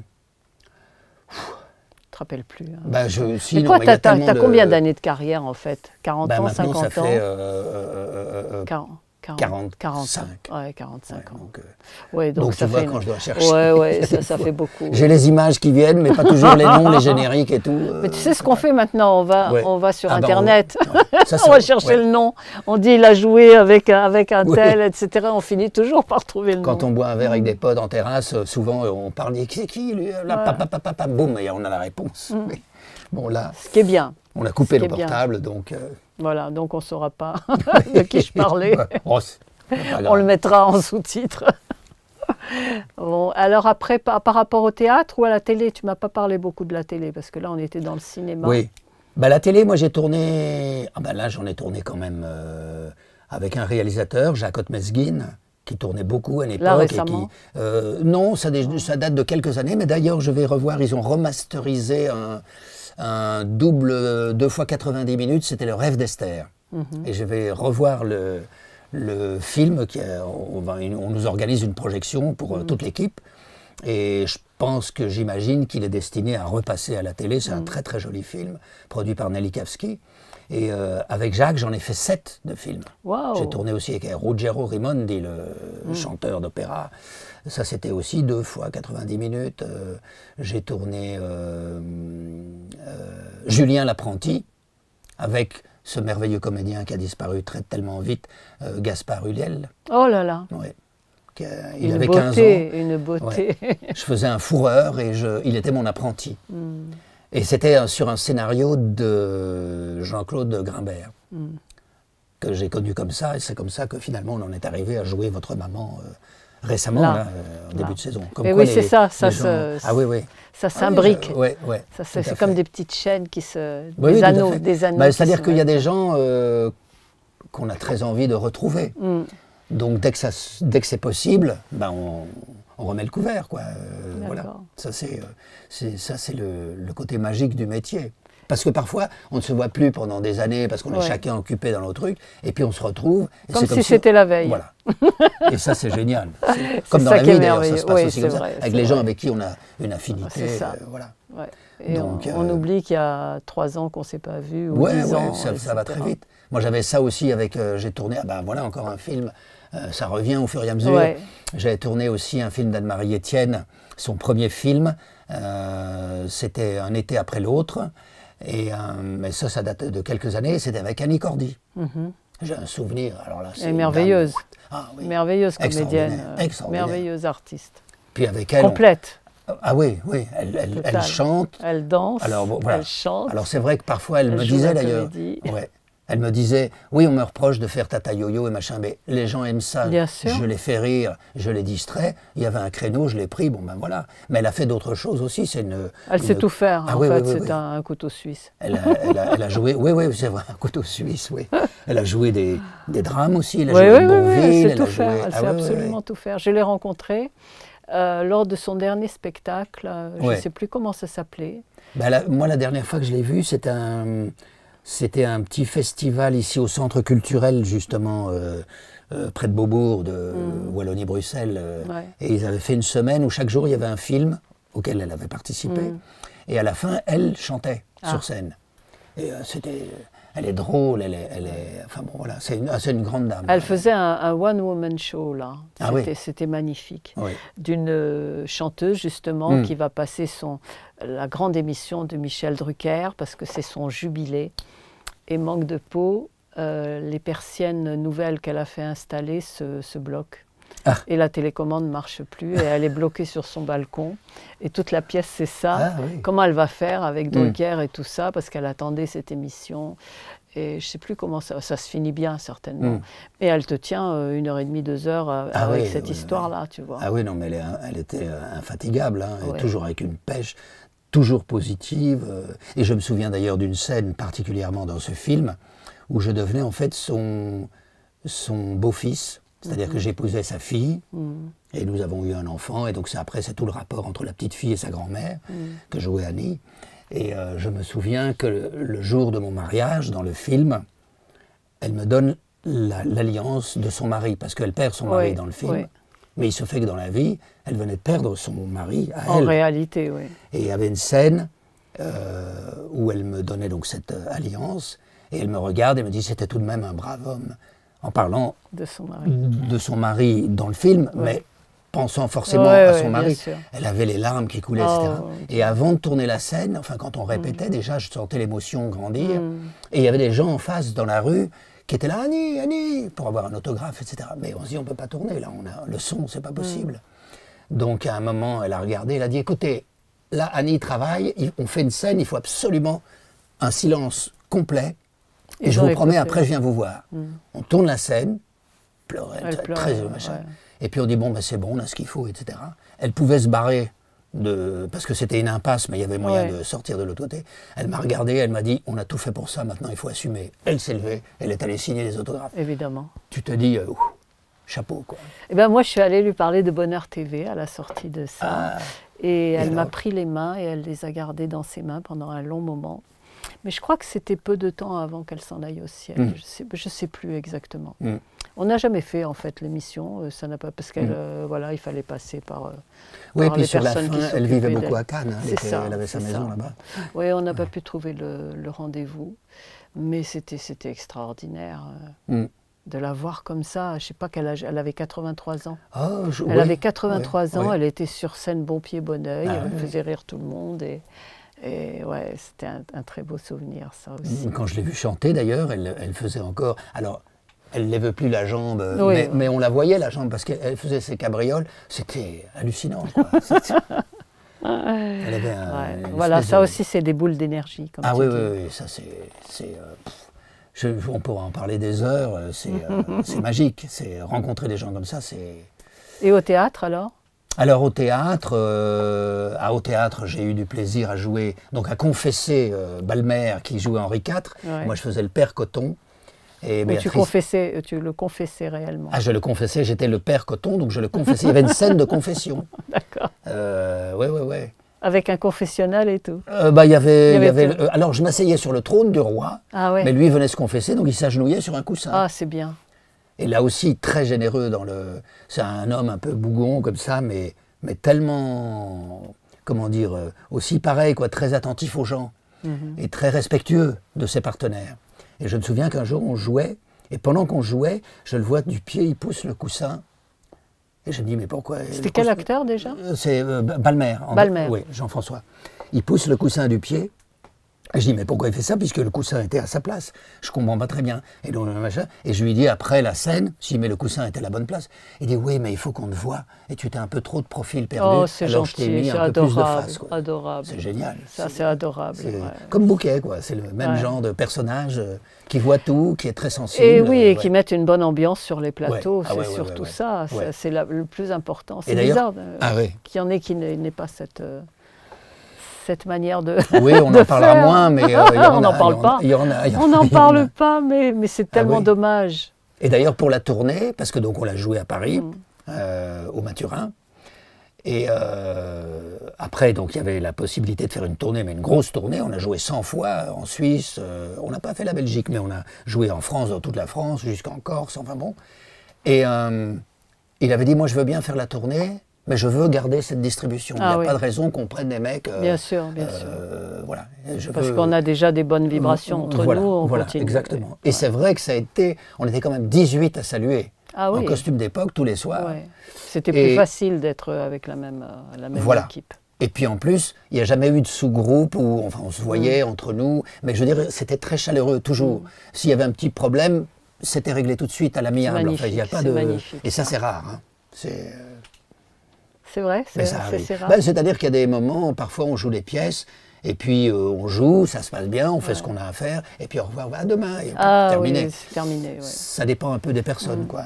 te plus. Hein. Bah, Mais toi, tu as, combien d'années de carrière en fait 40 bah, ans, 50 ans euh, euh, euh, 40, 45. Ouais, 45 ans. Donc, euh, donc, ça fait quand je dois chercher. Ouais, ouais, ça, fait beaucoup. J'ai les images qui viennent, mais pas toujours les noms, les génériques et tout. mais tu sais euh, ce qu'on fait maintenant On va, on va sur ah, Internet, on... va chercher le nom. On dit il a joué avec, avec un tel, etc. On finit toujours par trouver le nom. Quand on boit un verre avec des potes en terrasse, euh, souvent on parle, c'est qui lui Là, pa pa pa, boum, et on a la réponse. Mm ce qui est bien. On a coupé le portable, donc. Euh, voilà, donc on ne saura pas de qui je parlais. Oh, on le mettra en sous-titre. bon, alors après, par, rapport au théâtre ou à la télé, tu m'as pas parlé beaucoup de la télé parce que là, on était dans le cinéma. Oui. Bah, la télé, moi, j'ai tourné. Ah, bah, là, j'en ai tourné quand même euh, avec un réalisateur, Jacob Mesguin qui tournait beaucoup à l'époque. et qui, euh, non, ça, ça, date de quelques années, mais d'ailleurs, je vais revoir, ils ont remasterisé un, un double 2 euh, fois 90 minutes, c'était le rêve d'Esther. Mhm. Et je vais revoir le, film, qui, euh, on, nous organise une projection pour euh, mhm. toute l'équipe. Et je pense que j'imagine qu'il est destiné à repasser à la télé. C'est un mhm. très très joli film, produit par Nelly Kavski. Et euh, avec Jacques, j'en ai fait sept de films. J'ai tourné aussi avec Ruggero Rimondi, le mm. chanteur d'opéra. Ça, c'était aussi deux fois 90 minutes. Euh, j'ai tourné euh, Julien l'apprenti avec ce merveilleux comédien qui a disparu très tellement vite, Gaspard Huliel. Oh là là. Il avait 15 ans. Une beauté. Je faisais un fourreur et je, il était mon apprenti. Mm. Et c'était euh, sur un scénario de Jean-Claude Grimbert, hmm. que j'ai connu comme ça, et c'est comme ça que finalement on en est arrivé à jouer Votre Maman euh, récemment, euh, en début de saison. Eh oui, c'est ça, ça Ah oui, Ça ah s'imbrique. ouais, c'est comme des petites chaînes qui se. des, anneaux, bah, C'est-à-dire qu'il y a des gens qu'on a très envie de retrouver. Hmm. Donc dès que, que c'est possible, ben on, on remet le couvert, quoi. Euh, voilà. Euh, ça, c'est le, le côté magique du métier. Parce que parfois, on ne se voit plus pendant des années parce qu'on est chacun occupé dans nos truc. et puis on se retrouve. comme, si c'était la veille. et ça, c'est génial. Comme dans la vie, ça se passe aussi comme ça. Avec les gens avec qui on a une ah, affinité. Euh, voilà. on, oublie qu'il y a trois ans qu'on ne s'est pas vu. Ou ça, va très vite. Moi, j'avais ça aussi avec. J'ai tourné, ah ben voilà, encore un film euh, ça revient au fur et à mesure. J'avais tourné aussi un film d'Anne-Marie Etienne, son premier film. Euh, c'était un été après l'autre. Et euh, mais ça, ça date de quelques années. C'était avec Annie Cordy. Mhm. J'ai un souvenir. Alors là, c'est merveilleuse. Ah merveilleuse comédienne. Merveilleuse artiste. Puis avec elle. Complète. Ah oui, oui, elle, chante. Elle danse. Alors Elle chante. Alors c'est vrai que parfois elle, me disait d'ailleurs. Ouais. Elle me disait, oui, on me reproche de faire tata yo et machin, mais les gens aiment ça. Je les fais rire, je les distrais. Il y avait un créneau, je l'ai pris, bon ben voilà. Mais elle a fait d'autres choses aussi. C'est une, elle sait tout faire, ah en fait, c'est un, couteau suisse. Elle a, joué, oui, oui, c'est vrai, un couteau suisse, oui. Elle a joué des, drames aussi, elle a joué oui, oui, elle sait tout faire, elle ah sait absolument tout faire. Je l'ai rencontrée euh, lors de son dernier spectacle, euh, je ne sais plus comment ça s'appelait. Ben, moi, la dernière fois que je l'ai vue, c'est un c'était un petit festival ici au centre culturel, justement, euh, euh, près de Beaubourg, de mm. Wallonie-Bruxelles. Euh, et ils avaient fait une semaine où chaque jour il y avait un film auquel elle avait participé. Mm. Et à la fin, elle chantait ah. sur scène. Et c'était elle est drôle, elle est, elle est enfin voilà, c'est une, grande dame. Elle faisait un, one woman show là, ah c'était magnifique, d'une euh, chanteuse justement hmm. qui va passer son la grande émission de Michel Drucker parce que c'est son jubilé et manque de peau, euh, les persiennes nouvelles qu'elle a fait installer se bloquent. Ah. Et la télécommande ne marche plus et elle est bloquée sur son balcon. Et toute la pièce, c'est ça. Ah, comment elle va faire avec hmm. Drucker et tout ça, parce qu'elle attendait cette émission. Et je ne sais plus comment ça, se finit bien, certainement. Hmm. Et elle te tient euh, une heure et demie, deux heures euh, ah avec cette histoire-là, tu vois. Ah oui, non, mais elle, était euh, infatigable, hein. toujours avec une pêche, toujours positive. et je me souviens d'ailleurs d'une scène, particulièrement dans ce film, où je devenais en fait son, son beau-fils c'est-à-dire que mhm. j'épousais sa fille mhm. et nous avons eu un enfant. Et donc, c'est après, c'est tout le rapport entre la petite fille et sa grand-mère mhm. que jouait Annie. Et euh, je me souviens que le, jour de mon mariage, dans le film, elle me donne l'alliance de son mari parce qu'elle perd son mari dans le film. Mais il se fait que dans la vie, elle venait de perdre son mari à en elle. En réalité, oui. Et il y avait une scène euh, où elle me donnait donc cette euh, alliance et elle me regarde et me dit c'était tout de même un brave homme en parlant mm. de son mari, dans le film, mais pensant forcément à son mari. Elle avait les larmes qui coulaient, oh, etc. Et avant de tourner la scène, enfin quand on répétait, mm. déjà je sentais l'émotion grandir. Mm. Et il y avait des gens en face dans la rue qui étaient là, Annie, Annie, pour avoir un autographe, etc. Mais on se dit, on ne peut pas tourner, là, on a le son, c'est pas possible. Donc à un moment, elle a regardé, elle a dit, écoutez, là, Annie travaille, on fait une scène, il faut absolument un silence complet et, je vous promets, après, je viens vous voir. Mm. On tourne la scène, pleure, très, machin. Et puis on dit, bon, ben, c'est bon, on a ce qu'il faut, etc. Elle pouvait se barrer de, parce que c'était une impasse, mais il y avait moyen de sortir de l'autre côté. Elle m'a regardé, elle m'a dit on a tout fait pour ça, maintenant il faut assumer. Elle s'est levée, elle est allée signer les autographes. Évidemment. Tu te dis euh, chapeau quoi. Eh ben moi je suis allée lui parler de Bonheur TV à la sortie de ça, ah. et elle m'a pris les mains et elle les a gardées dans ses mains pendant un long moment. Mais je crois que c'était peu de temps avant qu'elle s'en aille au ciel. Mm. Je ne sais, je sais, plus exactement. Mm. On n'a jamais fait en fait l'émission, euh, ça n'a pas parce qu'elle, mm. euh, voilà, il fallait passer par. Euh, oui, puis les sur personnes la fin, elle vivait beaucoup à Cannes. Hein. elle, avait sa maison là-bas. Oui, on n'a pas pu trouver le, rendez-vous, mais c'était c'était extraordinaire. De la voir comme ça, je sais pas quel âge, elle avait 83 ans. Ah, elle avait 83 ans, elle était sur scène bon pied bon oeil, ah, elle faisait rire tout le monde et et ouais, c'était un, très beau souvenir, ça aussi. Mmh, quand je l'ai vue chanter, d'ailleurs, elle, faisait encore. Alors, elle ne lève plus la jambe, euh, mais, on la voyait, la jambe, parce qu'elle faisait ses cabrioles. C'était hallucinant, quoi. elle avait Voilà, ça aussi, c'est des boules d'énergie. Ah oui, oui, oui, ça, c'est. Euh, on pourra en parler des heures, euh, c'est magique. C'est rencontrer des gens comme ça, c'est. Et au théâtre alors alors au théâtre, euh, au théâtre, j'ai eu du plaisir à jouer, donc à confesser euh, Balmer qui jouait Henri IV. Moi, je faisais le père Coton. Et tu, confessais, euh, tu le confessais réellement Ah, je le confessais, j'étais le père Coton, donc je le confessais. Il y avait une scène de confession. D'accord. Oui, oui, oui. Avec un confessionnal et tout. bah, il y avait, alors, je m'asseyais sur le trône du roi, ah mais lui venait se confesser, donc il s'agenouillait sur un coussin. Ah, c'est bien. Et là aussi, très généreux dans le. C'est un homme un peu bougon comme ça, mais, mais tellement. Comment dire euh, Aussi pareil, quoi, très attentif aux gens mhm. et très respectueux de ses partenaires. Et je me souviens qu'un jour, on jouait, et pendant qu'on jouait, je le vois du pied, il pousse le coussin. Et je me dis, mais pourquoi C'était quel acteur déjà euh, C'est euh, Balmer. Balmer. Oui, Jean-François. Il pousse le coussin du pied, je dis, mais pourquoi il fait ça Puisque le coussin était à sa place. Je comprends pas très bien. Et donc, machin. Et je lui dis, après la scène, si mais le coussin était à la bonne place. Il dit, oui, mais il faut qu'on te voie. Et tu t'es un peu trop de profil perdu. Oh, c'est alors gentil, je t'ai mis un adorable, peu plus de face. C'est génial. Ça, c'est adorable. Comme Bouquet, quoi. C'est le même genre de personnage euh, qui voit tout, qui est très sensible. Et oui, et euh, qui met une bonne ambiance sur les plateaux. c'est ah surtout ça. C'est le plus important. C'est bizarre euh, qu'il y en ait qui n'aient pas cette cette manière de. Oui, on en parlera moins, mais. Euh, on n'en parle pas. On n'en parle pas, mais, mais c'est ah tellement dommage. Et d'ailleurs, pour la tournée, parce que donc on l'a joué à Paris, mm. euh, au Maturin. Et euh, après, donc il y avait la possibilité de faire une tournée, mais une grosse tournée. On a joué 100 fois en Suisse. on n'a pas fait la Belgique, mais on a joué en France, dans toute la France, jusqu'en Corse, enfin bon. Et il avait dit, moi je veux bien faire la tournée, mais je veux garder cette distribution. il n'y ah a pas de raison qu'on prenne des mecs. Euh, bien sûr, bien sûr. Euh, voilà. Je Parce qu'on a déjà des bonnes vibrations entre nous. voilà, exactement. Et c'est vrai que ça a été. On était quand même 18 à saluer. Ah en costume d'époque, tous les soirs. C'était plus facile d'être avec la même, euh, la voilà. équipe. Et puis en plus, il n'y a jamais eu de sous-groupe où enfin, on se voyait mm. entre nous. Mais je veux dire, c'était très chaleureux toujours. Mm. S'il y avait un petit problème, c'était réglé tout de suite à l'amiable. Enfin, il a pas de... Et ça, c'est rare. Hein. C'est c'est vrai, c'est ben, C'est-à-dire qu'il y a des moments, parfois on joue des pièces, et puis euh, on joue, ça se passe bien, on fait ce qu'on a à faire, et puis au revoir, à demain, et ah, terminé. Oui, Ça dépend un peu des personnes, mm. quoi.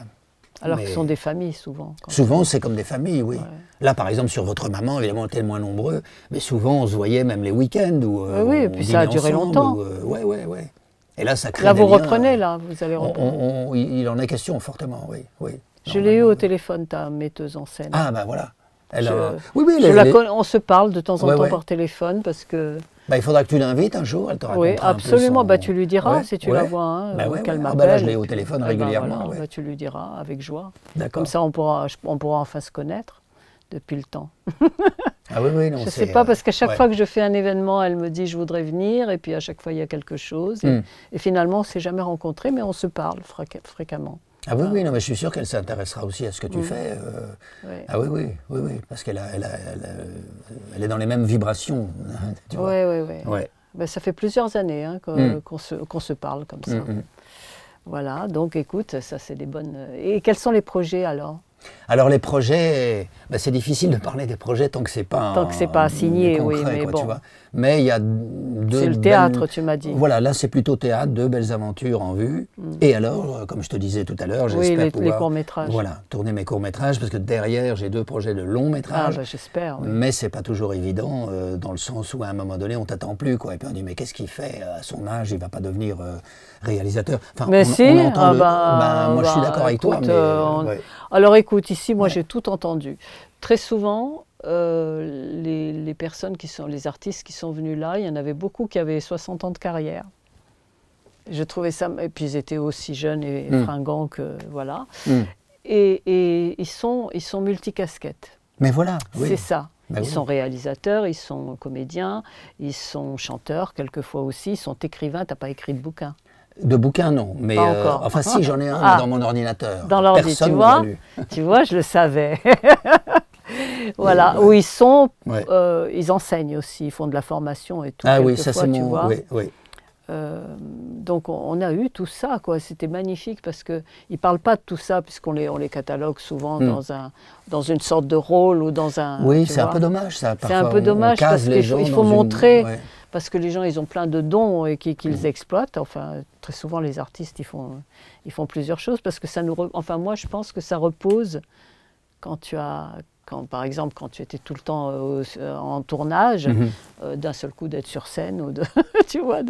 Alors que ce sont des familles souvent. souvent, c'est comme des familles, oui. Là, par exemple, sur votre maman, évidemment, on était moins nombreux, mais souvent, on se voyait même les week-ends. Où, euh, oui, oui, et puis ça a duré longtemps. Euh, ouais, Et là, ça crée. Là, vous reprenez, là, vous allez reprendre. il en est question fortement, oui. oui Je l'ai eu au téléphone, ta metteuse en scène. Ah, ben voilà. Oui, oui, elle, on se parle de temps en temps par téléphone parce que. Bah, il faudra que tu l'invites un jour, elle te racontera. Oui, absolument. Son... Bah, tu lui diras si tu la vois. Hein, bah, ah, je l'ai au téléphone eh ben, régulièrement. tu lui diras avec joie. Comme ça, on pourra, on pourra enfin se connaître depuis le temps. ah oui, oui, Je ne sais pas, parce qu'à chaque fois que je fais un événement, elle me dit je voudrais venir, et puis à chaque fois il y a quelque chose. Et, hmm. et finalement, on ne s'est jamais rencontrés, mais on se parle fréquemment. Ah oui, ah. oui, non, mais je suis sûr qu'elle s'intéressera aussi à ce que tu mm. fais. Euh. Ah oui, oui, oui, oui, parce qu'elle elle elle est dans les mêmes vibrations. Oui, oui, oui. ouais. Ben, ça fait plusieurs années hein, mm. qu'on se, se, parle comme mm, ça. Voilà, donc écoute, ça c'est des bonnes. Et quels sont les projets alors alors les projets, ben, c'est difficile de parler des projets tant que c'est pas tant que c'est pas signé, oui, mais Mais il y a deux. C'est le théâtre, tu m'as dit. Voilà, là c'est plutôt théâtre, deux belles aventures en vue. Mm. Et alors, euh, comme je te disais tout à l'heure, j'espère pouvoir. courts métrages. Voilà, tourner mes courts métrages parce que derrière j'ai deux projets de long métrage. Ah, ben, j'espère. Mais c'est pas toujours évident euh, dans le sens où à un moment donné on t'attend plus quoi. Et puis on dit mais qu'est-ce qu'il fait euh, à son âge, il va pas devenir réalisateur. mais si. Ah bah, bah, moi je suis d'accord avec toi. Alors écoute, Écoute, ici, moi, j'ai tout entendu. Très souvent, euh, les, les, personnes qui sont, les artistes qui sont venus là, il y en avait beaucoup qui avaient 60 ans de carrière. Je trouvais ça, et puis ils étaient aussi jeunes et, hmm. fringants que, voilà. Hmm. Et, et, ils sont, ils sont multicasquettes. Mais voilà, oui. c'est ça. Bah ils sont réalisateurs, ils sont comédiens, ils sont chanteurs quelquefois aussi, ils sont écrivains. T'as pas écrit de bouquin. De bouquins, non. Mais euh, enfin, si, j'en ai un ah. dans mon ordinateur. Dans l'ordinateur, tu vois. tu vois, je le savais. voilà, où ils sont, euh, ils enseignent aussi, ils font de la formation et tout. Ah oui, ça c'est mon. Vois. Oui, euh, donc on, a eu tout ça, quoi. C'était magnifique parce que ne parlent pas de tout ça puisqu'on les on les catalogue souvent hmm. dans un dans une sorte de rôle ou dans un. Oui, c'est un peu dommage ça. C'est un peu dommage parce qu'il faut, montrer parce que les gens, ils ont plein de dons et qu'ils mhm. exploitent. Enfin, très souvent, les artistes, ils font, ils font plusieurs choses parce que ça nous. Enfin, moi, je pense que ça repose quand tu as. Quand, par exemple, quand tu étais tout le temps euh, en tournage, mhm. euh, d'un seul coup d'être sur scène ou de, tu ah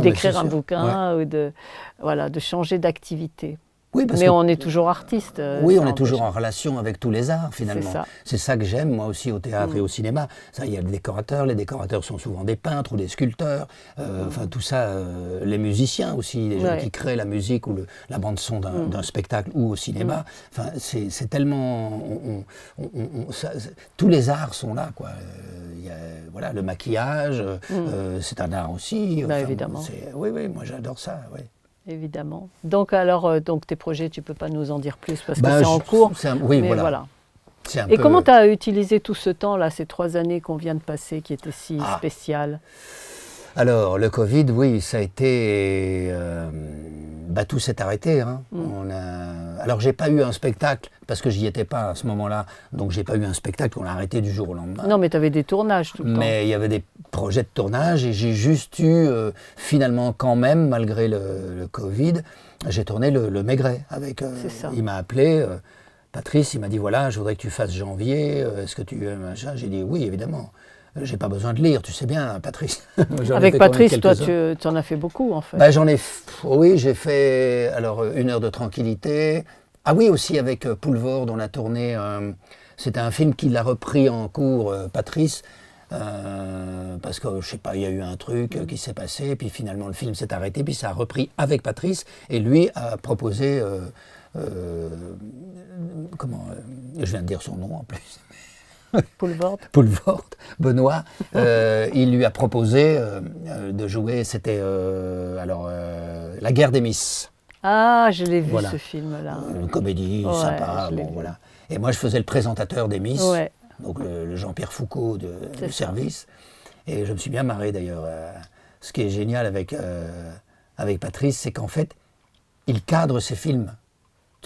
d'écrire un bouquin ou de, voilà, de changer d'activité mais on est toujours artiste. Euh, oui, on est toujours en relation avec tous les arts finalement. C'est ça. que j'aime moi aussi au théâtre et mm. au cinéma. Ça, il y a le décorateur. Les décorateurs sont souvent des peintres ou des sculpteurs. Euh, enfin, tout ça, euh, les musiciens aussi, les gens qui créent la musique ou la bande son mm. d'un spectacle ou au cinéma. Mm. Enfin, c'est tellement, tous les arts sont là quoi. voilà, le maquillage, c'est un art aussi. Bah, évidemment. Oui, oui, moi j'adore ça. Oui évidemment. Donc, alors, euh, donc tes projets, tu ne peux pas nous en dire plus parce que bah, c'est en cours. oui, voilà. Et comment tu as utilisé tout ce temps-là, ces trois années qu'on vient de passer, qui étaient si ah. spéciales Alors, le Covid, oui, ça a été. Euh, bah, tout s'est arrêté. Hein. Mm. On a euh, alors j'ai pas eu un spectacle parce que j'y étais pas à ce moment-là, donc j'ai pas eu un spectacle. On l'a arrêté du jour au lendemain. Non, mais tu avais des tournages tout le mais temps. Mais il y avait des projets de tournage et j'ai juste eu euh, finalement quand même, malgré le, Covid, j'ai tourné le, Maigret avec. Euh, ça. Il m'a appelé. Patrice, il m'a dit voilà, je voudrais que tu fasses janvier. Est-ce que tu j'ai dit oui évidemment. J'ai pas besoin de lire, tu sais bien, Patrice. Avec Patrice, toi, tu en as fait beaucoup, en fait. Bah, j'en ai, oui, j'ai fait alors une heure de tranquillité. Ah oui, aussi avec euh, Poulvord, on a tourné. Euh, c'était un film qu'il a repris en cours, euh, Patrice. parce que je sais pas, il y a eu un truc qui s'est passé, puis finalement le film s'est arrêté, puis ça a repris avec Patrice, et lui a proposé, comment, je viens de dire son nom en plus, Poulvord. Benoît, euh, il lui a proposé euh, euh, de jouer, c'était alors La guerre des Miss. Ah, je l'ai vu ce film-là. Une comédie sympa, voilà. Et moi, je faisais le présentateur des Miss, donc le, Jean-Pierre Foucault de, du service. Et je me suis bien marré d'ailleurs. ce qui est génial avec, avec Patrice, c'est qu'en fait, il cadre ses films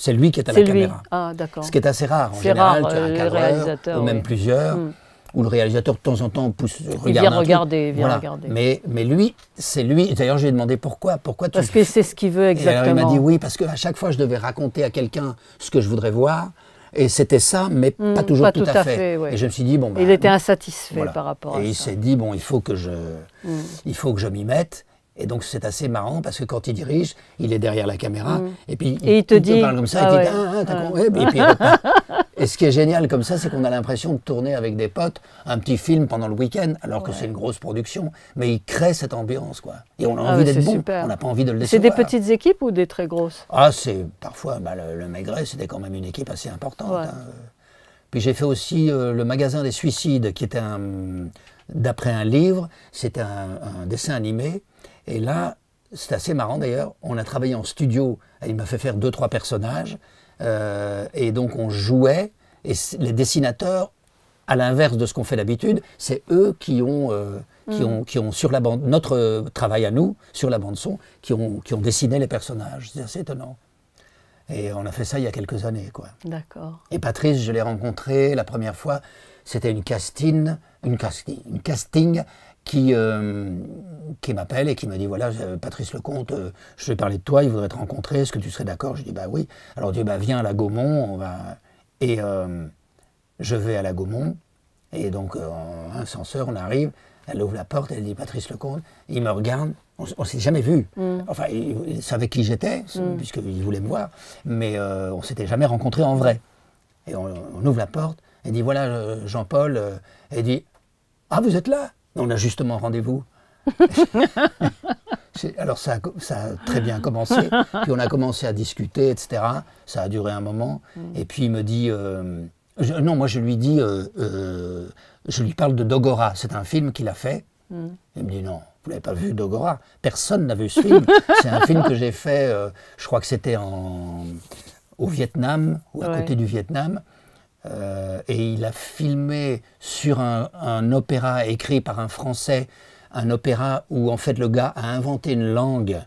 c'est lui qui est à la lui. caméra. Ah, ce qui est assez rare. En général, rare, tu as un euh, ou même plusieurs, hmm. où le réalisateur, de temps en temps, pousse, regarde. regarder, regarder. Mais, mais lui, c'est lui. D'ailleurs, j'ai demandé pourquoi. pourquoi Parce que c'est ce qu'il veut exactement. Et il m'a dit oui, parce qu'à chaque fois, je devais raconter à quelqu'un ce que je voudrais voir. Et c'était ça, mais hmm, pas toujours tout, à fait. Et je me suis dit bon. il bah, était insatisfait par rapport. à Et il s'est dit bon, il faut que je, hmm. il faut que je m'y mette. Et donc c'est assez marrant parce que quand il dirige, il est derrière la caméra mm. et puis il, te, dit, parle comme ça, et, puis, et ce qui est génial comme ça, c'est qu'on a l'impression de tourner avec des potes un petit film pendant le week-end, alors que c'est une grosse production, mais il crée cette ambiance quoi. Et on a ah envie d'être bon, super. on n'a pas envie de le laisser. C'est des petites équipes ou des très grosses Ah c'est parfois bah, le, Maigret, c'était quand même une équipe assez importante. Hein. Puis j'ai fait aussi euh, le magasin des suicides, qui était un d'après un livre, c'était un dessin animé et là, c'est assez marrant d'ailleurs. On a travaillé en studio. Il m'a fait faire deux, trois personnages. Euh, et donc, on jouait. Et les dessinateurs, à l'inverse de ce qu'on fait d'habitude, c'est eux qui ont, euh, qui, mm. ont, qui ont, sur la bande, notre euh, travail à nous, sur la bande-son, qui ont, qui ont dessiné les personnages. C'est assez étonnant. Et on a fait ça il y a quelques années, quoi. D'accord. Et Patrice, je l'ai rencontré la première fois. C'était une casting, une, casting, une casting qui, euh, qui m'appelle et qui me dit voilà euh, Patrice Lecomte, euh, je vais parler de toi, il voudrait te rencontrer, est-ce que tu serais d'accord Je dis bah oui. Alors Dieu bah viens à la Gaumont, on va et je vais à la Gaumont et donc en ascenseur on arrive, elle ouvre la porte, elle dit Patrice Lecomte, il me regarde, on, ne s'est jamais vu. Mm. Enfin il, savait qui j'étais mm. puisqu'il voulait me voir, mais on s'était jamais rencontré en vrai. Et on, ouvre la porte, elle dit voilà Jean-Paul, elle dit ah vous êtes là on a justement rendez-vous. Alors ça a, très bien commencé, puis on a commencé à discuter, etc. Ça a duré un moment, mm. et puis il me dit, euh, non, moi je lui dis, euh, euh, je lui parle de Dogora, c'est un film qu'il a fait. Mm. Il me dit non, vous n'avez pas vu Dogora, personne n'a vu ce film. c'est un film que j'ai fait, je crois que c'était au Vietnam ou à côté du Vietnam. Euh, et il a filmé sur un, opéra écrit par un Français, un opéra où en fait le gars a inventé une langue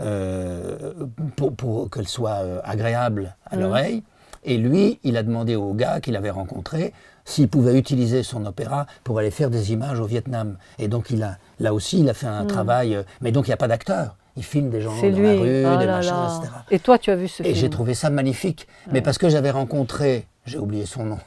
euh, pour, qu'elle soit euh, agréable à ah l'oreille. Et lui, il a demandé au gars qu'il avait rencontré s'il pouvait utiliser son opéra pour aller faire des images au Vietnam. Et donc il a, là aussi, il a fait un hmm. travail, mais donc il n'y a pas d'acteur. Il filme des gens dans la rue, oh des machins, etc. Et toi, tu as vu ce et film Et j'ai trouvé ça magnifique. Mais parce que j'avais rencontré j'ai oublié son nom.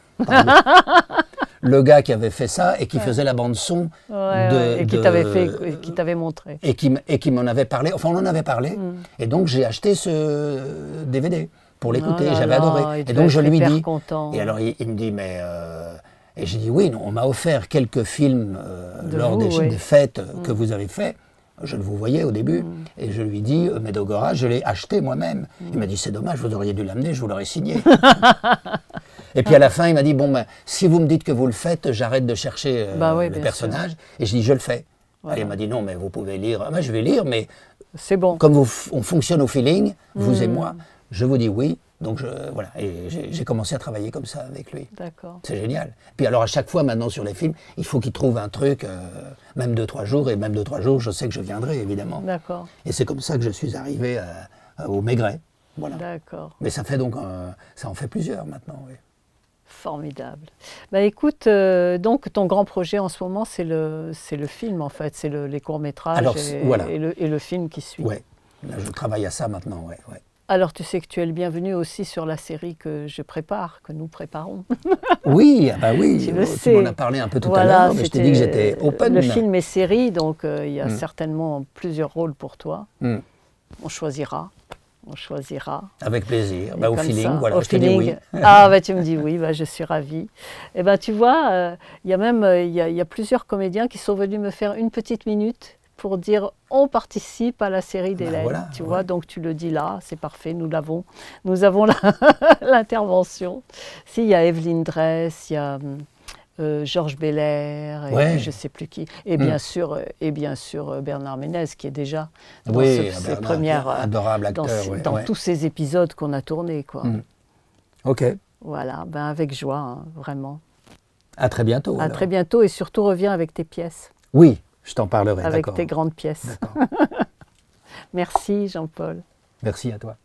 le gars qui avait fait ça et qui faisait la bande son de, et qui t'avait fait qui t'avait montré et qui et qui m'en avait parlé enfin on en avait parlé mm. et donc j'ai acheté ce DVD pour oh l'écouter j'avais adoré et donc je lui dis content. et alors il, me dit mais euh, et j'ai dit oui non, on m'a offert quelques films euh, lors des, fêtes mm. que vous avez fait je le vous voyais au début. Mm. Et je lui dis, euh, Medogora, je l'ai acheté moi-même. Mm. Il m'a dit, c'est dommage, vous auriez dû l'amener, je vous l'aurais signé. et puis à la fin, il m'a dit, bon, ben, si vous me dites que vous le faites, j'arrête de chercher euh, bah le personnage. Et je dis, je le fais. Voilà. il m'a dit, non, mais vous pouvez lire. Moi ah, ben, je vais lire, mais. C'est bon. Comme on fonctionne au feeling, vous et mm. moi, je vous dis oui, donc je, voilà, et j'ai commencé à travailler comme ça avec lui. D'accord. C'est génial. Puis alors à chaque fois maintenant sur les films, il faut qu'il trouve un truc, euh, même deux trois jours, et même deux trois jours, je sais que je viendrai évidemment. D'accord. Et c'est comme ça que je suis arrivé euh, au Maigret. Voilà. D'accord. Mais ça fait donc, euh, ça en fait plusieurs maintenant. Oui. Formidable. Bah écoute, donc ton grand projet en ce moment, c'est le, c'est le film en fait, c'est les courts métrages et, le, film qui suit. Oui, je travaille à ça maintenant, ouais. ouais. Alors tu sais que tu es le bienvenu aussi sur la série que je prépare, que nous préparons. oui, ah bah oui, euh, tu, m'en parlé un peu tout à l'heure, mais je t'ai dit que j'étais open. Le film et série, donc euh, il y a mm. certainement plusieurs rôles pour toi. Mm. On choisira. On choisira. Avec plaisir, bah, au feeling, voilà, je Te dis oui. ah, bah, tu me dis oui, bah, je suis ravie. Et eh ben tu vois, euh, il y a même y y a plusieurs comédiens qui sont venus me faire une petite minute pour dire on participe à la série d'Hélène, bah, tu vois, donc tu le dis là, c'est parfait, nous l'avons. Nous avons l'intervention. si, il y a Evelyne Dress, il y a. Hum, euh, Georges Belair, et je ne sais plus qui, et bien, hmm. sûr, euh, et bien sûr euh, Bernard Ménez, qui est déjà ah dans oui, ah, ses premières. Adorable acteur, dans, dans tous ces épisodes qu'on a tournés. Quoi. Hmm. Ok. Voilà, ben avec joie, hein, vraiment. À très bientôt. À très bientôt, et surtout reviens avec tes pièces. Oui, je t'en parlerai. Avec tes grandes pièces. Merci Jean-Paul. Merci à toi.